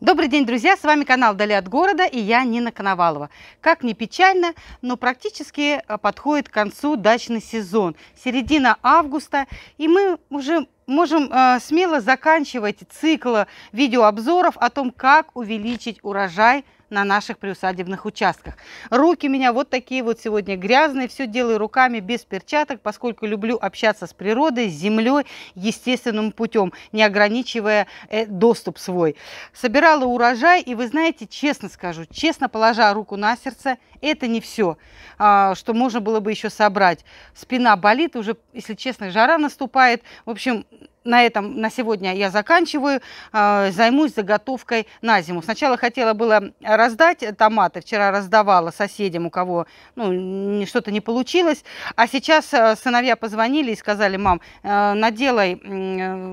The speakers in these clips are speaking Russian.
Добрый день, друзья! С вами канал «Дали от города» и я Нина Коновалова. Как ни печально, но практически э, подходит к концу дачный сезон. Середина августа, и мы уже можем э, смело заканчивать цикл э, видеообзоров о том, как увеличить урожай – на наших приусадебных участках. Руки у меня вот такие вот сегодня грязные, все делаю руками без перчаток, поскольку люблю общаться с природой, с землей, естественным путем, не ограничивая э, доступ свой. Собирала урожай, и вы знаете, честно скажу, честно положа руку на сердце, это не все, а, что можно было бы еще собрать. Спина болит, уже, если честно, жара наступает. В общем, на этом на сегодня я заканчиваю. А, займусь заготовкой на зиму. Сначала хотела было раздать томаты. Вчера раздавала соседям, у кого ну, что-то не получилось. А сейчас э, сыновья позвонили и сказали, мам, э, наделай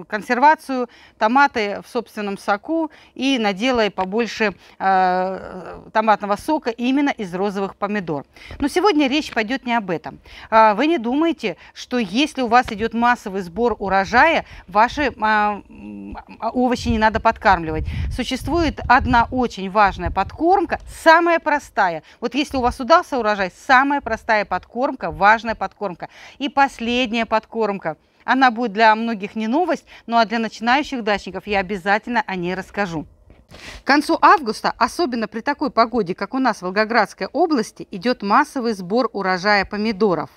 консервацию, томаты в собственном соку и наделай побольше э, томатного сока именно из розовых помидор. Но сегодня речь пойдет не об этом. А вы не думаете, что если у вас идет массовый сбор урожая, ваши а, а, овощи не надо подкармливать. Существует одна очень важная подкормка, самая простая. Вот если у вас удался урожай, самая простая подкормка, важная подкормка. И последняя подкормка. Она будет для многих не новость, ну а для начинающих дачников я обязательно о ней расскажу. К концу августа, особенно при такой погоде, как у нас в Волгоградской области, идет массовый сбор урожая помидоров.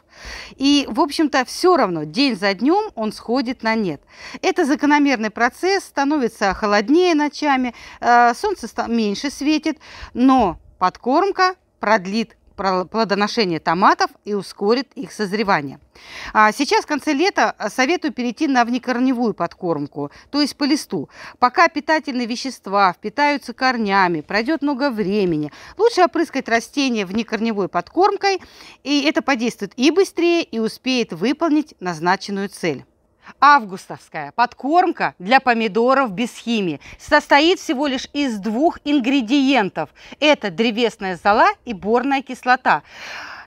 И, в общем-то, все равно день за днем он сходит на нет. Это закономерный процесс, становится холоднее ночами, э, солнце меньше светит, но подкормка продлит плодоношение томатов и ускорит их созревание. А сейчас, в конце лета, советую перейти на внекорневую подкормку, то есть по листу. Пока питательные вещества впитаются корнями, пройдет много времени. Лучше опрыскать растения внекорневой подкормкой, и это подействует и быстрее, и успеет выполнить назначенную цель. Августовская подкормка для помидоров без химии состоит всего лишь из двух ингредиентов. Это древесная зола и борная кислота.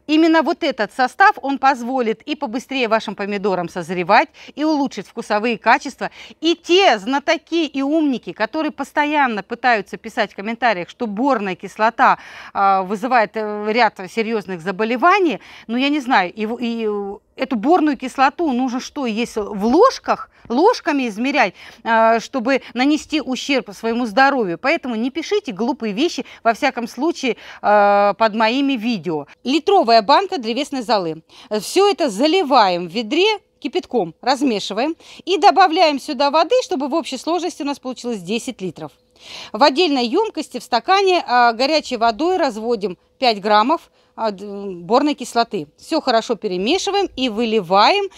Именно вот этот состав, он позволит и побыстрее вашим помидорам созревать, и улучшить вкусовые качества. И те знатоки и умники, которые постоянно пытаются писать в комментариях, что борная кислота а, э, вызывает ряд серьезных заболеваний, ну я не знаю, и, и эту борную кислоту нужно что есть в ложках, ложками измерять, а, чтобы нанести ущерб своему здоровью. Поэтому не пишите глупые вещи, во всяком случае, а, под моими видео. Литровая банка древесной золы. Все это заливаем в ведре кипятком, размешиваем и добавляем сюда воды, чтобы в общей сложности у нас получилось 10 литров. В отдельной емкости в стакане а, горячей водой разводим 5 граммов Э, борной кислоты. Все хорошо перемешиваем и выливаем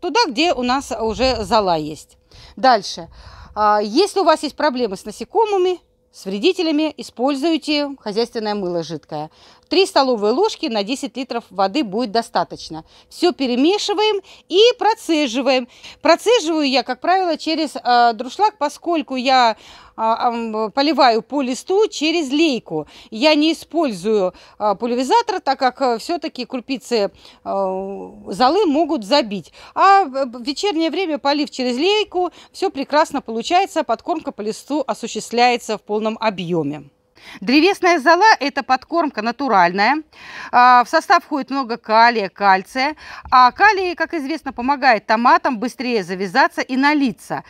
туда, где у нас уже зала есть. Дальше. А, если у вас есть проблемы с насекомыми, с вредителями используйте хозяйственное мыло жидкое. 3 столовые ложки на 10 литров воды будет достаточно. Все перемешиваем и процеживаем. Процеживаю я, как правило, через э, друшлаг, поскольку я а, поливаю по листу через лейку. Я не использую а, пульверизатор, так как э, все-таки крупицы э, золы могут забить. А э, в вечернее время полив через лейку, все прекрасно получается, подкормка по листу осуществляется в полном объеме. Древесная зола – это подкормка натуральная. А, в состав входит много калия, кальция. А калий, как известно, помогает томатам быстрее завязаться и налиться.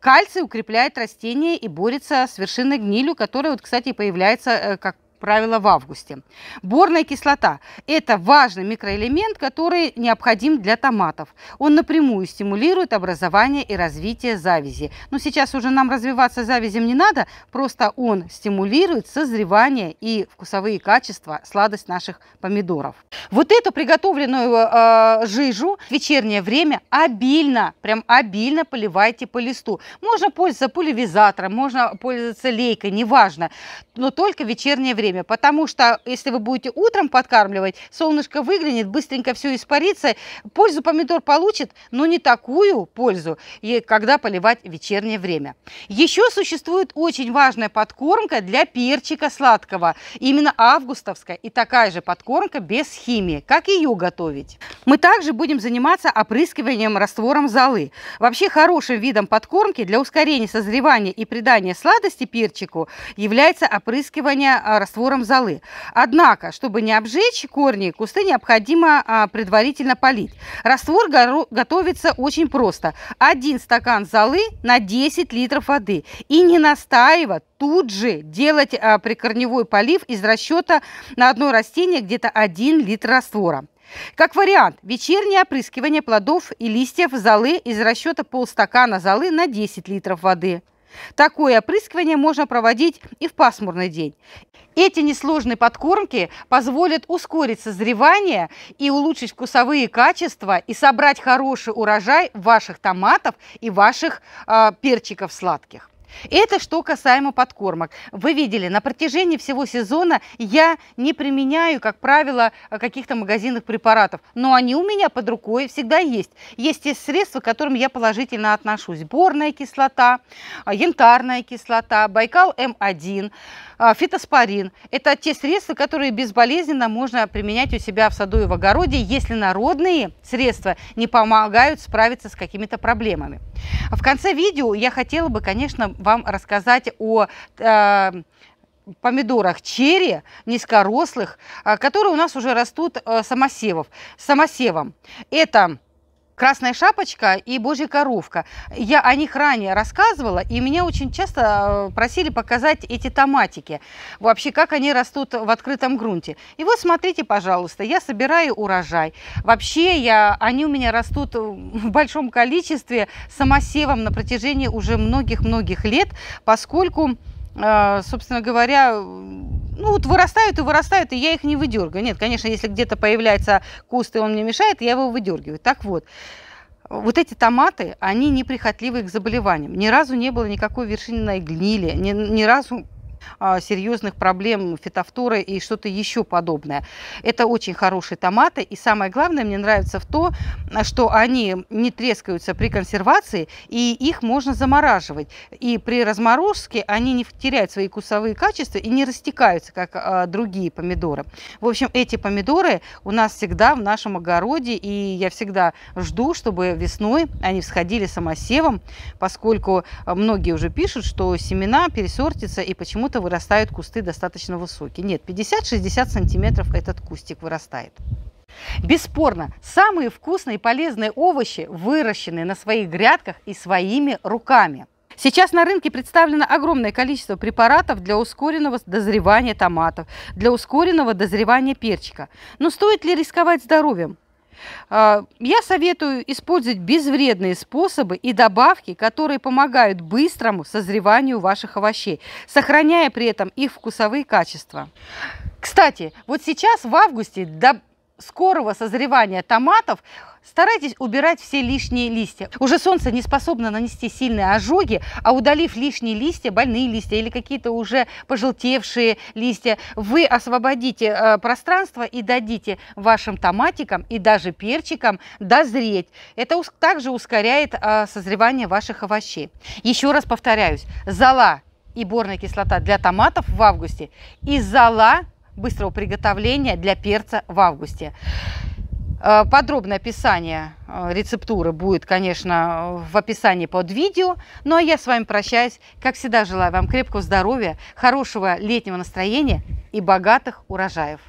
Кальций укрепляет растение и борется с вершиной гнилью, которая, вот, кстати, появляется, э, как правило, в августе. Борная кислота – это важный микроэлемент, который необходим для томатов. Он напрямую стимулирует образование и развитие завязи. Но сейчас уже нам развиваться завязем не надо, просто он стимулирует созревание и вкусовые качества, сладость наших помидоров. Вот эту приготовленную э, жижу в вечернее время обильно, прям обильно поливайте по листу. Можно пользоваться пульверизатором, можно пользоваться лейкой, неважно, но только в вечернее время время, потому что если вы будете утром подкармливать, солнышко выглянет, быстренько все испарится, пользу помидор получит, но не такую пользу, и когда поливать в вечернее время. Еще существует очень важная подкормка для перчика сладкого, именно августовская, и такая же подкормка без химии. Как ее готовить? Мы также будем заниматься опрыскиванием раствором золы. Вообще хорошим видом подкормки для ускорения созревания и придания сладости перчику является опрыскивание а, раствором раствором золы. Однако, чтобы не обжечь корни, кусты необходимо а, предварительно полить. Раствор готовится очень просто. Один стакан золы на 10 литров воды. И не настаивать, тут же делать а, прикорневой полив из расчета на одно растение где-то 1 литр раствора. Как вариант, вечернее опрыскивание плодов и листьев золы из расчета полстакана золы на 10 литров воды. Такое опрыскивание можно проводить и в пасмурный день. Эти несложные подкормки позволят ускорить созревание и улучшить вкусовые качества и собрать хороший урожай ваших томатов и ваших э, перчиков сладких. Это что касаемо подкормок. Вы видели, на протяжении всего сезона я не применяю, как правило, каких-то магазинных препаратов, но они у меня под рукой всегда есть. Есть те средства, к которым я положительно отношусь. Борная кислота, янтарная кислота, Байкал М1, а, фитоспорин. Это те средства, которые безболезненно можно применять у себя в саду и в огороде, если народные средства не помогают справиться с какими-то проблемами. В конце видео я хотела бы, конечно, вам рассказать о э, помидорах черри, низкорослых, а, которые у нас уже растут э, самосевов, самосевом. Это Красная шапочка и Божья коровка. Я о них ранее рассказывала, и меня очень часто э, просили показать эти томатики, вообще как они растут в открытом грунте. И вот смотрите, пожалуйста, я собираю урожай. Вообще я, они у меня растут э, в большом количестве самосевом на протяжении уже многих-многих лет, поскольку, э, собственно говоря, ну вот вырастают и вырастают, и я их не выдергаю. Нет, конечно, если где-то появляется куст, и он мне мешает, я его выдергиваю. Так вот, вот эти томаты, они неприхотливы к заболеваниям. Ни разу не было никакой вершинной гнили, ни, ни разу а, серьезных проблем фитофторы и что-то еще подобное. Это очень хорошие томаты, и самое главное, мне нравится в то, что они не трескаются при консервации, и их можно замораживать. И при разморозке они не теряют свои вкусовые качества и не растекаются, как а, другие помидоры. В общем, эти помидоры у нас всегда в нашем огороде, и я всегда жду, чтобы весной они всходили самосевом, поскольку а, многие уже пишут, что семена пересортятся и почему-то где-то вырастают кусты достаточно высокие. Нет, 50-60 сантиметров этот кустик вырастает. Бесспорно, самые вкусные и полезные овощи выращены на своих грядках и своими руками. Сейчас на рынке представлено огромное количество препаратов для ускоренного дозревания томатов, для ускоренного дозревания перчика. Но стоит ли рисковать здоровьем? А, я советую использовать безвредные способы и добавки, которые помогают быстрому созреванию ваших овощей, сохраняя при этом их вкусовые качества. Кстати, вот сейчас в августе до скорого созревания томатов – Старайтесь убирать все лишние листья. Уже солнце не способно нанести сильные ожоги, а удалив лишние листья, больные листья или какие-то уже пожелтевшие листья, вы освободите э, пространство и дадите вашим томатикам и даже перчикам дозреть. Это также ускоряет э, созревание ваших овощей. Еще раз повторяюсь, зала и борная кислота для томатов в августе и зала быстрого приготовления для перца в августе. Э, подробное описание э, рецептуры будет, конечно, в описании под видео. Ну а я с вами прощаюсь. Как всегда, желаю вам крепкого здоровья, хорошего летнего настроения и богатых урожаев.